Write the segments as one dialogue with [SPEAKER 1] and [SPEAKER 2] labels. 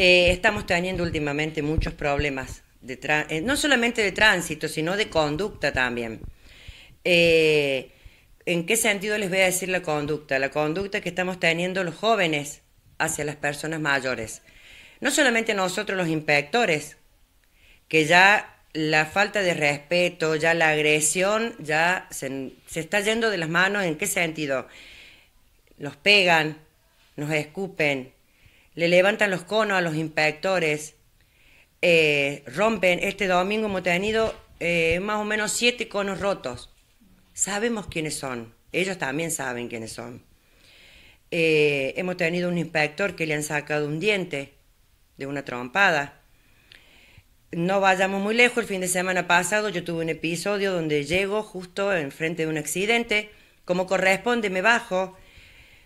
[SPEAKER 1] Eh, estamos teniendo últimamente muchos problemas, eh, no solamente de tránsito, sino de conducta también. Eh, ¿En qué sentido les voy a decir la conducta? La conducta que estamos teniendo los jóvenes hacia las personas mayores. No solamente nosotros los inspectores, que ya la falta de respeto, ya la agresión, ya se, se está yendo de las manos. ¿En qué sentido? Los pegan, nos escupen, le levantan los conos a los inspectores, eh, rompen, este domingo hemos tenido eh, más o menos siete conos rotos. Sabemos quiénes son, ellos también saben quiénes son. Eh, hemos tenido un inspector que le han sacado un diente de una trompada. No vayamos muy lejos, el fin de semana pasado yo tuve un episodio donde llego justo enfrente de un accidente, como corresponde me bajo,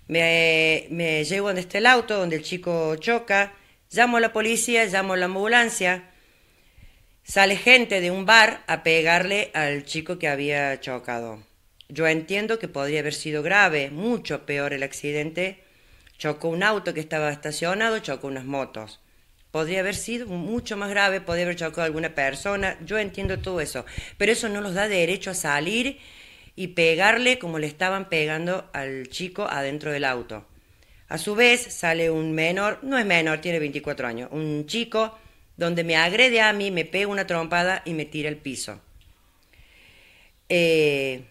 [SPEAKER 1] me, llevo llego donde está el auto, donde el chico choca, llamo a la policía, llamo a la ambulancia, sale gente de un bar a pegarle al chico que había chocado. Yo entiendo que podría haber sido grave, mucho peor el accidente. Chocó un auto que estaba estacionado, chocó unas motos. Podría haber sido mucho más grave, podría haber chocado alguna persona. Yo entiendo todo eso. Pero eso no los da derecho a salir y pegarle como le estaban pegando al chico adentro del auto. A su vez sale un menor, no es menor, tiene 24 años, un chico donde me agrede a mí, me pega una trompada y me tira al piso. Eh,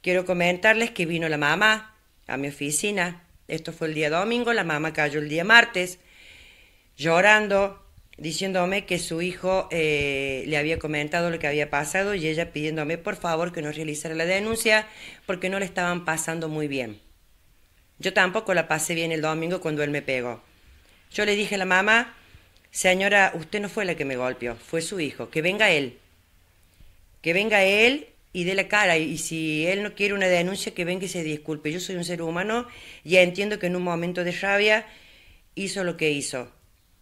[SPEAKER 1] quiero comentarles que vino la mamá a mi oficina. Esto fue el día domingo, la mamá cayó el día martes, llorando, diciéndome que su hijo eh, le había comentado lo que había pasado y ella pidiéndome por favor que no realizara la denuncia porque no le estaban pasando muy bien. Yo tampoco la pasé bien el domingo cuando él me pegó. Yo le dije a la mamá, señora, usted no fue la que me golpeó, fue su hijo, que venga él. Que venga él y dé la cara y si él no quiere una denuncia, que venga y se disculpe. Yo soy un ser humano y entiendo que en un momento de rabia hizo lo que hizo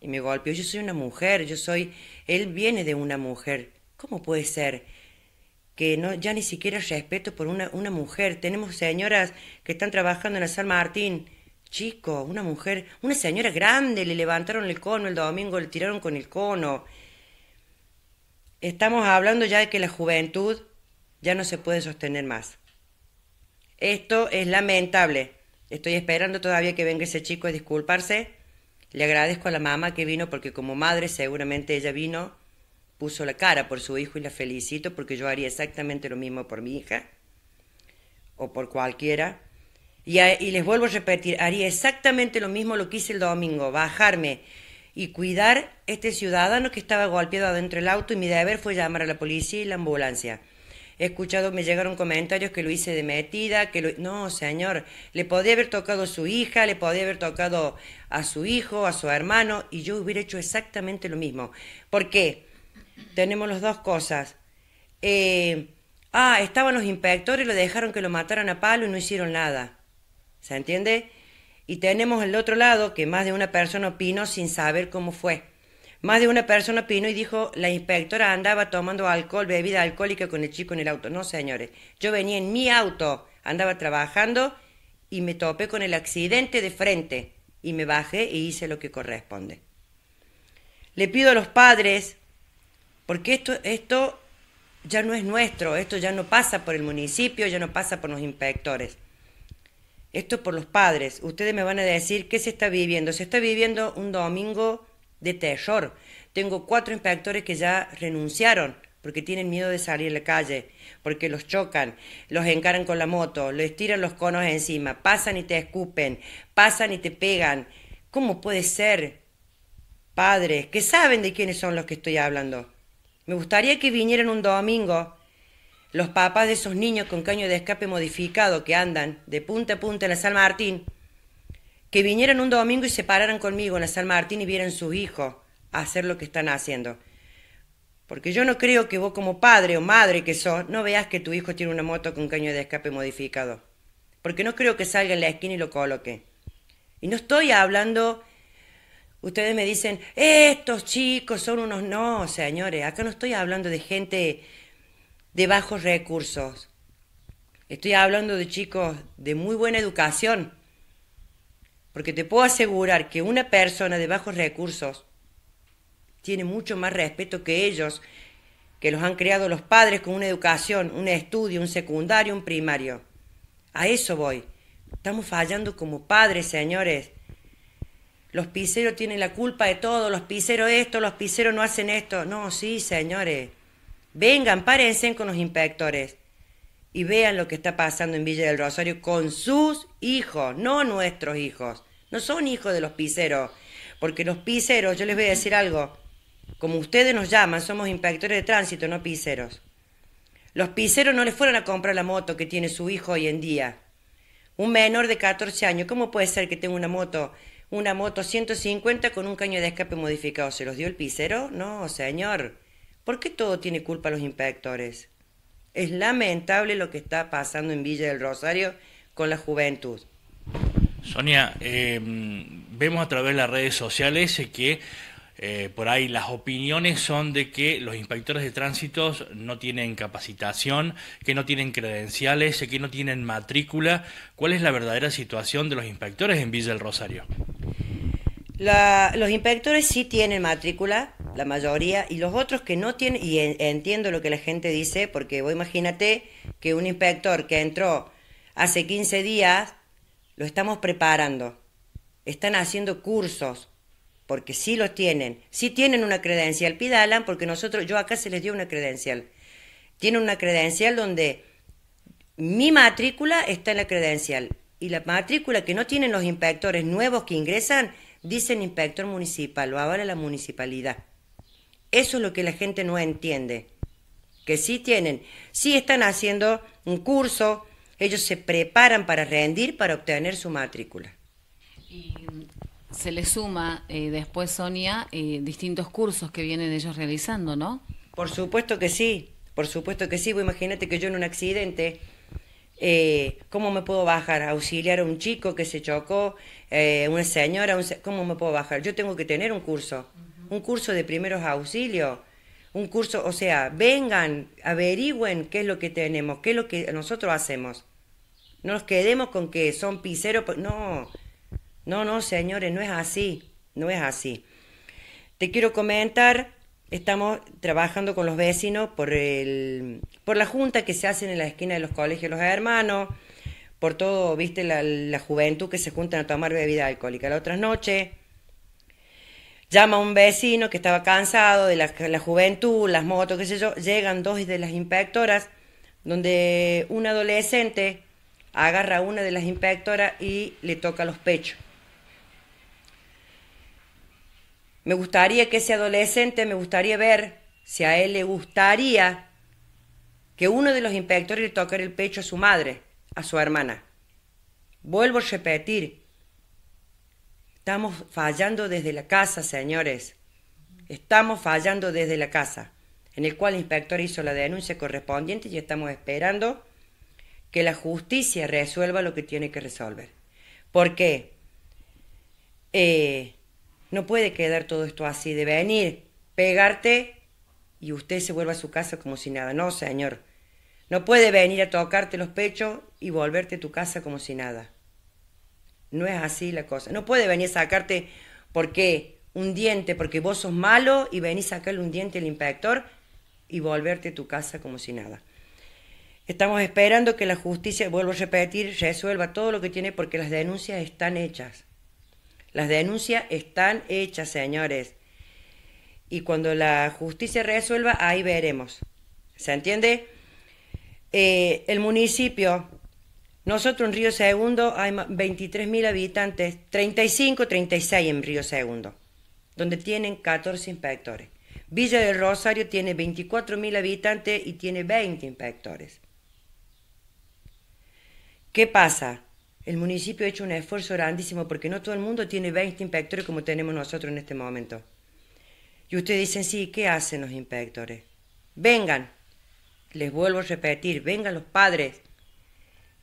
[SPEAKER 1] y me golpeó. Yo soy una mujer, yo soy, él viene de una mujer. ¿Cómo puede ser que no, ya ni siquiera respeto por una, una mujer? Tenemos señoras que están trabajando en la San Martín. Chico, una mujer, una señora grande, le levantaron el cono el domingo, le tiraron con el cono. Estamos hablando ya de que la juventud ya no se puede sostener más. Esto es lamentable. Estoy esperando todavía que venga ese chico a disculparse le agradezco a la mamá que vino porque como madre seguramente ella vino, puso la cara por su hijo y la felicito porque yo haría exactamente lo mismo por mi hija o por cualquiera. Y, les vuelvo a repetir, haría exactamente lo mismo lo que hice el domingo, bajarme y cuidar este ciudadano que estaba golpeado adentro del auto y mi deber fue llamar a la policía y la ambulancia. He escuchado, me llegaron comentarios que lo hice de metida, que No, señor, le podía haber tocado a su hija, le podía haber tocado a su hijo, a su hermano, y yo hubiera hecho exactamente lo mismo. ¿Por qué? Tenemos las dos cosas. Eh, ah, estaban los inspectores, lo dejaron que lo mataran a palo y no hicieron nada. ¿Se entiende? Y tenemos el otro lado que más de una persona opinó sin saber cómo fue. Más de una persona opinó y dijo, la inspectora andaba tomando alcohol, bebida alcohólica con el chico en el auto. No, señores, yo venía en mi auto, andaba trabajando y me topé con el accidente de frente y me bajé y e hice lo que corresponde. Le pido a los padres, porque esto, esto ya no es nuestro, esto ya no pasa por el municipio, ya no pasa por los inspectores. Esto es por los padres. Ustedes me van a decir qué se está viviendo. Se está viviendo un domingo de terror. Tengo cuatro inspectores que ya renunciaron porque tienen miedo de salir a la calle, porque los chocan, los encaran con la moto, los tiran los conos encima, pasan y te escupen, pasan y te pegan. ¿Cómo puede ser? Padres, que saben de quiénes son los que estoy hablando. Me gustaría que vinieran un domingo los papás de esos niños con caño de escape modificado que andan de punta a punta en la San Martín que vinieran un domingo y se pararan conmigo en la San Martín y vieran sus hijos hacer lo que están haciendo. Porque yo no creo que vos como padre o madre que sos, no veas que tu hijo tiene una moto con caño de escape modificado. Porque no creo que salga en la esquina y lo coloque. Y no estoy hablando, ustedes me dicen, estos chicos son unos no, señores, acá no estoy hablando de gente de bajos recursos. Estoy hablando de chicos de muy buena educación porque te puedo asegurar que una persona de bajos recursos tiene mucho más respeto que ellos, que los han creado los padres con una educación, un estudio, un secundario, un primario. A eso voy. Estamos fallando como padres, señores. Los piseros tienen la culpa de todo, los piseros esto, los piseros no hacen esto. No, sí, señores. Vengan, párense con los inspectores y vean lo que está pasando en Villa del Rosario con sus hijos, no nuestros hijos. No son hijos de los piseros, porque los piseros, yo les voy a decir algo, como ustedes nos llaman, somos inspectores de tránsito, no piseros. Los piseros no les fueron a comprar la moto que tiene su hijo hoy en día. Un menor de 14 años, ¿cómo puede ser que tenga una moto, una moto 150 con un caño de escape modificado? ¿Se los dio el pisero? No, señor. ¿Por qué todo tiene culpa a los inspectores? Es lamentable lo que está pasando en Villa del Rosario con la juventud.
[SPEAKER 2] Sonia, eh, vemos a través de las redes sociales que eh, por ahí las opiniones son de que los inspectores de tránsito no tienen capacitación, que no tienen credenciales, que no tienen matrícula. ¿Cuál es la verdadera situación de los inspectores en Villa del Rosario?
[SPEAKER 1] los inspectores sí tienen matrícula, la mayoría, y los otros que no tienen, y entiendo lo que la gente dice, porque vos imagínate que un inspector que entró hace 15 días, lo estamos preparando, están haciendo cursos, porque sí los tienen, sí tienen una credencial, pidalan porque nosotros, yo acá se les dio una credencial, tienen una credencial donde mi matrícula está en la credencial, y la matrícula que no tienen los inspectores nuevos que ingresan, dicen inspector municipal, lo avala la municipalidad. Eso es lo que la gente no entiende. Que sí tienen, sí están haciendo un curso, ellos se preparan para rendir, para obtener su matrícula. Y mm, se le suma eh, después, Sonia, eh, distintos cursos que vienen ellos realizando, ¿no? Por supuesto que sí, por supuesto que sí. imagínate que yo en un accidente, eh, ¿cómo me puedo bajar? Auxiliar a un chico que se chocó, una señora, un ¿cómo me puedo bajar? Yo tengo que tener un curso un curso de primeros auxilios, un curso, o sea, vengan, averigüen qué es lo que tenemos, qué es lo que nosotros hacemos. No nos quedemos con que son piseros, no, no, no, señores, no es así, no es así. Te quiero comentar, estamos trabajando con los vecinos por, el, por la junta que se hace en la esquina de los colegios los hermanos, por todo, viste, la, la juventud que se juntan a tomar bebida alcohólica la otra noche llama a un vecino que estaba cansado de la, juventud, las motos, qué sé yo, llegan dos de las inspectoras, donde un adolescente agarra una de las inspectoras y le toca los pechos. Me gustaría que ese adolescente, me gustaría ver si a él le gustaría que uno de los inspectores le toque el pecho a su madre, a su hermana. Vuelvo a repetir, Estamos fallando desde la casa, señores. Estamos fallando desde la casa, en el cual el inspector hizo la denuncia correspondiente y estamos esperando que la justicia resuelva lo que tiene que resolver. ¿Por qué? Eh, no puede quedar todo esto así de venir, pegarte y usted se vuelva a su casa como si nada. No, señor. No puede venir a tocarte los pechos y volverte a tu casa como si nada. No es así la cosa. No puede venir a sacarte, porque Un diente, porque vos sos malo y venís a sacarle un diente al inspector y volverte a tu casa como si nada. Estamos esperando que la justicia, vuelvo a repetir, resuelva todo lo que tiene porque las denuncias están hechas. Las denuncias están hechas, señores. Y cuando la justicia resuelva, ahí veremos. ¿Se entiende? Eh, el municipio nosotros en Río Segundo hay 23.000 habitantes, 35, 36 en Río Segundo, donde tienen 14 inspectores. Villa del Rosario tiene 24.000 habitantes y tiene 20 inspectores. ¿Qué pasa? El municipio ha hecho un esfuerzo grandísimo porque no todo el mundo tiene 20 inspectores como tenemos nosotros en este momento. Y ustedes dicen, sí, ¿qué hacen los inspectores? Vengan, les vuelvo a repetir, vengan los padres,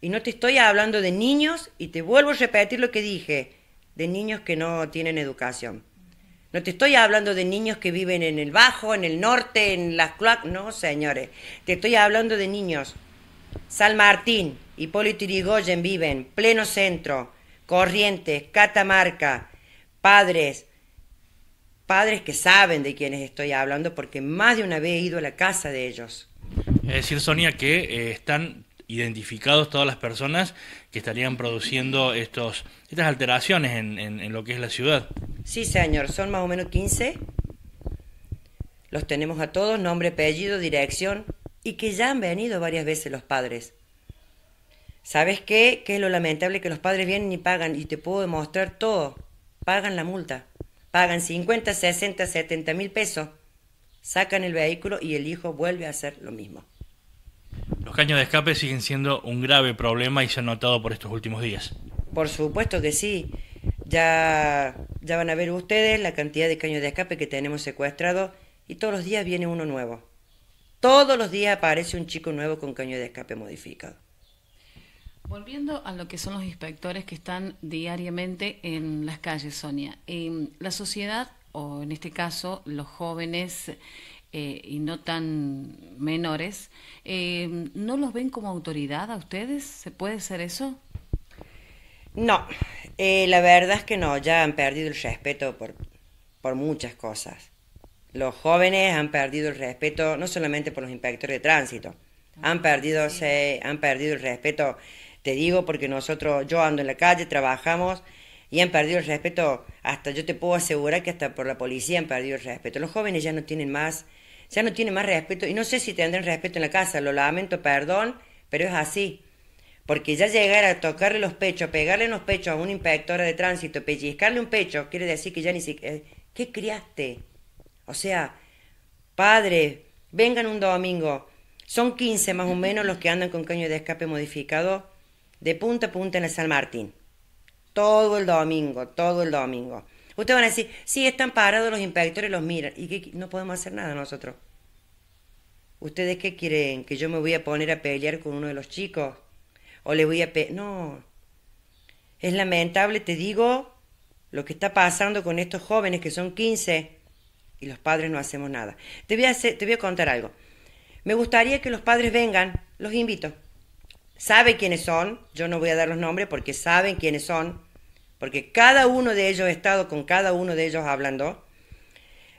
[SPEAKER 1] y no te estoy hablando de niños, y te vuelvo a repetir lo que dije, de niños que no tienen educación. No te estoy hablando de niños que viven en el Bajo, en el Norte, en las cloacas. No, señores. Te estoy hablando de niños. San Martín, Hipólito Tirigoyen viven, pleno centro, Corrientes, Catamarca, padres, padres que saben de quienes estoy hablando porque más de una vez he ido a la casa de ellos.
[SPEAKER 2] Es decir, Sonia, que eh, están identificados todas las personas que estarían produciendo estos, estas alteraciones en, lo que es la ciudad.
[SPEAKER 1] Sí, señor, son más o menos 15. Los tenemos a todos, nombre, apellido, dirección, y que ya han venido varias veces los padres. ¿Sabes qué? Que es lo lamentable que los padres vienen y pagan, y te puedo demostrar todo. Pagan la multa. Pagan 50, 60, 70 mil pesos. Sacan el vehículo y el hijo vuelve a hacer lo mismo.
[SPEAKER 2] Los caños de escape siguen siendo un grave problema y se han notado por estos últimos días.
[SPEAKER 1] Por supuesto que sí. Ya, ya van a ver ustedes la cantidad de caños de escape que tenemos secuestrados y todos los días viene uno nuevo. Todos los días aparece un chico nuevo con caño de escape modificado.
[SPEAKER 2] Volviendo a lo que son los
[SPEAKER 1] inspectores que están diariamente en las calles, Sonia, em, la sociedad, o en este caso los jóvenes, eh, y no tan menores, eh, ¿no los ven como autoridad a ustedes? ¿Se puede ser eso? No, eh, la verdad es que no, ya han perdido el respeto por, muchas cosas. Los jóvenes han perdido el respeto no solamente por los inspectores de tránsito, ah, han perdido, se, han perdido el respeto, te digo, porque nosotros, yo ando en la calle, trabajamos y han perdido el respeto, hasta yo te puedo asegurar que hasta por la policía han perdido el respeto. Los jóvenes ya no tienen más ya no tiene más respeto, y no sé si tendrán respeto en la casa, lo lamento, perdón, pero es así. Porque ya llegar a tocarle los pechos, pegarle los pechos a una inspectora de tránsito, pellizcarle un pecho, quiere decir que ya ni siquiera... Eh, ¿Qué criaste? O sea, padre, vengan un domingo. Son 15 más o menos los que andan con caño de escape modificado de punta a punta en el San Martín. Todo el domingo, todo el domingo. Ustedes van a decir, sí, están parados los inspectores, los miran. ¿Y que No podemos hacer nada nosotros. ¿Ustedes qué quieren? ¿Que yo me voy a poner a pelear con uno de los chicos? ¿O le voy a... Pe no. Es lamentable, te digo, lo que está pasando con estos jóvenes que son 15 y los padres no hacemos nada. Te voy a, hacer, te voy a contar algo. Me gustaría que los padres vengan, los invito. Sabe quiénes son, yo no voy a dar los nombres porque saben quiénes son porque cada uno de ellos, ha estado con cada uno de ellos hablando,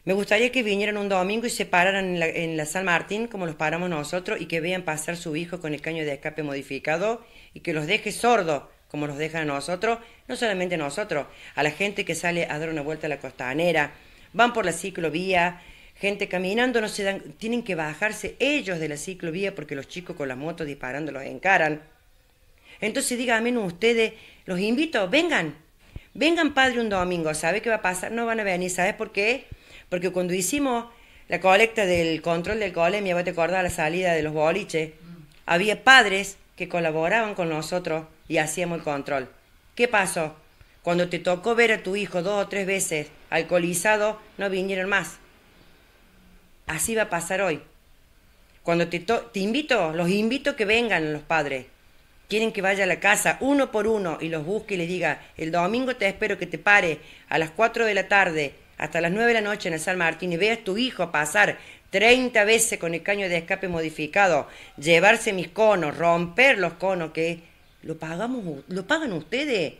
[SPEAKER 1] me gustaría que vinieran un domingo y se pararan en la, San Martín, como los paramos nosotros, y que vean pasar su hijo con el caño de escape modificado y que los deje sordos, como los dejan a nosotros, no solamente a nosotros, a la gente que sale a dar una vuelta a la costanera, van por la ciclovía, gente caminando, no se dan, tienen que bajarse ellos de la ciclovía porque los chicos con las motos disparando los encaran. Entonces díganme ustedes, los invito, vengan, vengan padre un domingo, ¿sabe qué va a pasar? No van a venir, ¿sabes por qué? Porque cuando hicimos la colecta del control del mi vos te acordás la salida de los boliches, había padres que colaboraban con nosotros y hacíamos el control. ¿Qué pasó? Cuando te tocó ver a tu hijo dos o tres veces alcoholizado, no vinieron más. Así va a pasar hoy. Cuando te, te invito, los invito a que vengan los padres quieren que vaya a la casa uno por uno y los busque y les diga, el domingo te espero que te pare a las 4 de la tarde hasta las 9 de la noche en el San Martín y veas tu hijo pasar 30 veces con el caño de escape modificado, llevarse mis conos, romper los conos que lo pagamos, lo pagan ustedes,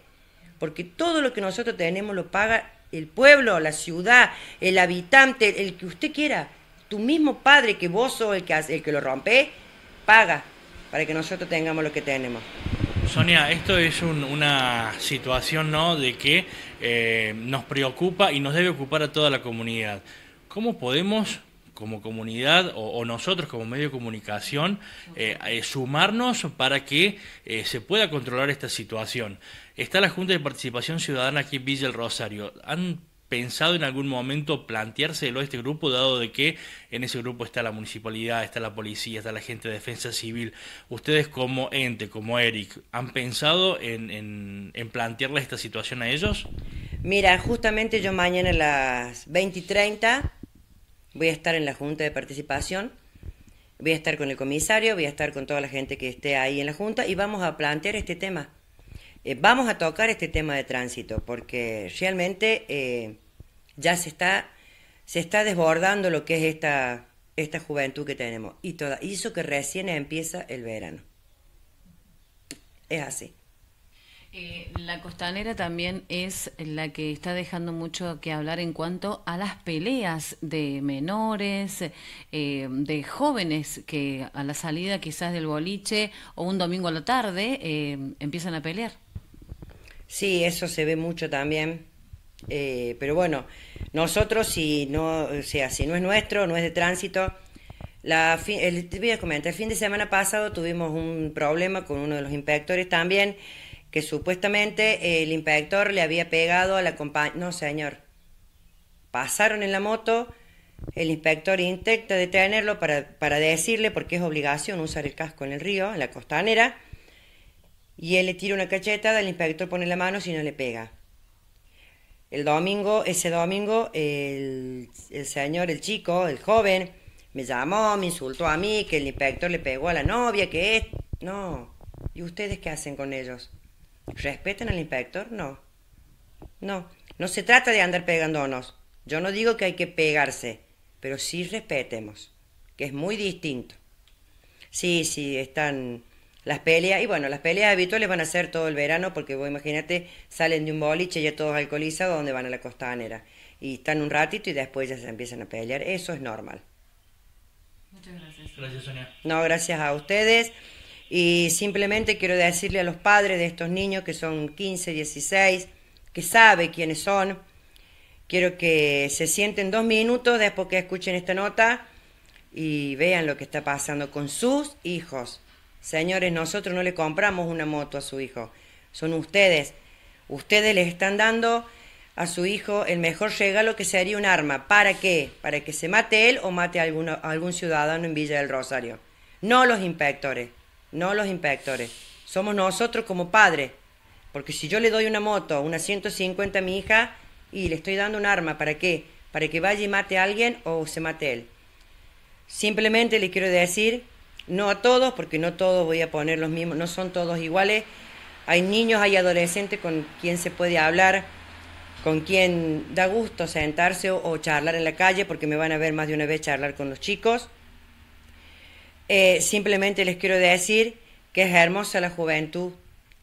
[SPEAKER 1] porque todo lo que nosotros tenemos lo paga el pueblo, la ciudad, el habitante, el que usted quiera. Tu mismo padre que vos sos el que, el que lo rompe, paga para que nosotros tengamos lo que tenemos.
[SPEAKER 2] Sonia, esto es una situación ¿no? de que eh, nos preocupa y nos debe ocupar a toda la comunidad. ¿Cómo podemos, como comunidad o, nosotros como medio de comunicación, eh, eh, sumarnos para que se pueda controlar esta situación? Está la Junta de Participación Ciudadana aquí en Villa del Rosario pensado en algún momento planteárselo a este grupo, dado de que en ese grupo está la municipalidad, está la policía, está la gente de defensa civil? ¿Ustedes como ente, como Eric, han pensado en, plantearle esta situación a ellos?
[SPEAKER 1] Mira, justamente yo mañana a las 20 y 30 voy a estar en la Junta de Participación voy a estar con el comisario, voy a estar con toda la gente que esté ahí en la Junta y vamos a plantear este tema. Eh, vamos a tocar este tema de tránsito, porque realmente eh, ya se está, se está desbordando lo que es esta, esta juventud que tenemos. Y, toda, eso que recién empieza el verano. Es así. Eh, la costanera también es la que está dejando mucho que hablar en cuanto a las peleas de menores, eh, de jóvenes que a la salida quizás del boliche o un domingo a la tarde eh, empiezan a pelear. Sí, eso se ve mucho también. Eh, pero bueno, nosotros si no, sea, si no es nuestro, no es de tránsito, la el, el fin de semana pasado tuvimos un problema con uno de los inspectores también, que supuestamente el inspector le había pegado a la compañía, no señor, pasaron en la moto, el inspector intenta detenerlo para, para decirle, porque es obligación usar el casco en el río, en la costanera, y él le tira una cachetada, el inspector pone la mano si no le pega. El domingo, ese domingo, el, señor, el chico, el joven, me llamó, me insultó a mí, que el inspector le pegó a la novia, que es... No. ¿Y ustedes qué hacen con ellos? ¿Respetan al inspector? No. No. No se trata de andar pegándonos. Yo no digo que hay que pegarse, pero sí respetemos, que es muy distinto. Sí, sí, están las peleas, y bueno, las peleas habituales van a ser todo el verano, porque vos imagínate, salen de un boliche ya todos alcoholizados, donde van a la costanera. Y están un ratito y después ya se empiezan a pelear. Eso es normal.
[SPEAKER 2] Muchas gracias. Gracias, Sonia.
[SPEAKER 1] No, gracias a ustedes. Y simplemente quiero decirle a los padres de estos niños, que son 15, 16, que sabe quiénes son, quiero que se sienten dos minutos después que escuchen esta nota y vean lo que está pasando con sus hijos. Señores, nosotros no le compramos una moto a su hijo, son ustedes. Ustedes le están dando a su hijo el mejor regalo que sería un arma. ¿Para qué? Para que se mate él o mate a, algún ciudadano en Villa del Rosario. No los inspectores, no los inspectores. Somos nosotros como padres. Porque si yo le doy una moto, una 150 a mi hija, y le estoy dando un arma, ¿para qué? Para que vaya y mate a alguien o se mate él. Simplemente le quiero decir no a todos, porque no todos voy a poner los mismos, no son todos iguales. Hay niños, hay adolescentes con quien se puede hablar, con quien da gusto sentarse o, charlar en la calle, porque me van a ver más de una vez charlar con los chicos. Eh, simplemente les quiero decir que es hermosa la juventud,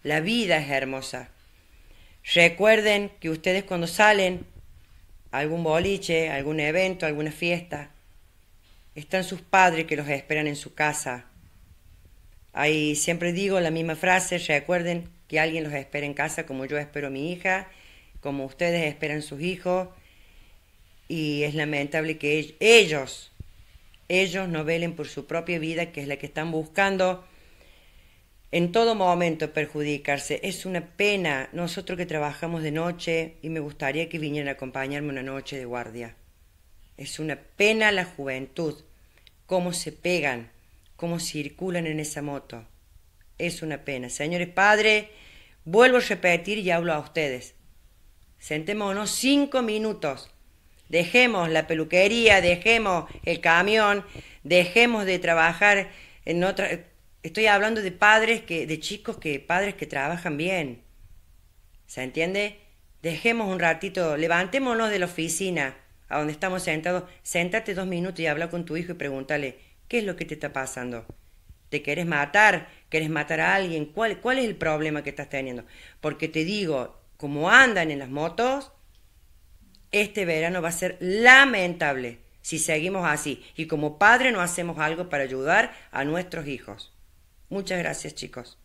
[SPEAKER 1] la vida es hermosa. Recuerden que ustedes cuando salen a algún boliche, algún evento, alguna fiesta, están sus padres que los esperan en su casa. Ahí siempre digo la misma frase, recuerden que alguien los espera en casa como yo espero a mi hija, como ustedes esperan a sus hijos. Y es lamentable que ellos, ellos no velen por su propia vida, que es la que están buscando en todo momento perjudicarse. Es una pena nosotros que trabajamos de noche y me gustaría que vinieran a acompañarme una noche de guardia. Es una pena la juventud cómo se pegan, cómo circulan en esa moto. Es una pena. Señores padres, vuelvo a repetir y hablo a ustedes. Sentémonos cinco minutos. Dejemos la peluquería, dejemos el camión, dejemos de trabajar en otra. Estoy hablando de padres que, de chicos que, padres que trabajan bien. ¿Se entiende? Dejemos un ratito, levantémonos de la oficina a donde estamos sentados, sentate dos minutos y habla con tu hijo y pregúntale, ¿qué es lo que te está pasando? ¿Te quieres matar? quieres matar a alguien? ¿Cuál, cuál es el problema que estás teniendo? Porque te digo, como andan en las motos, este verano va a ser lamentable si seguimos así y como padre no hacemos algo para ayudar a nuestros hijos. Muchas gracias chicos.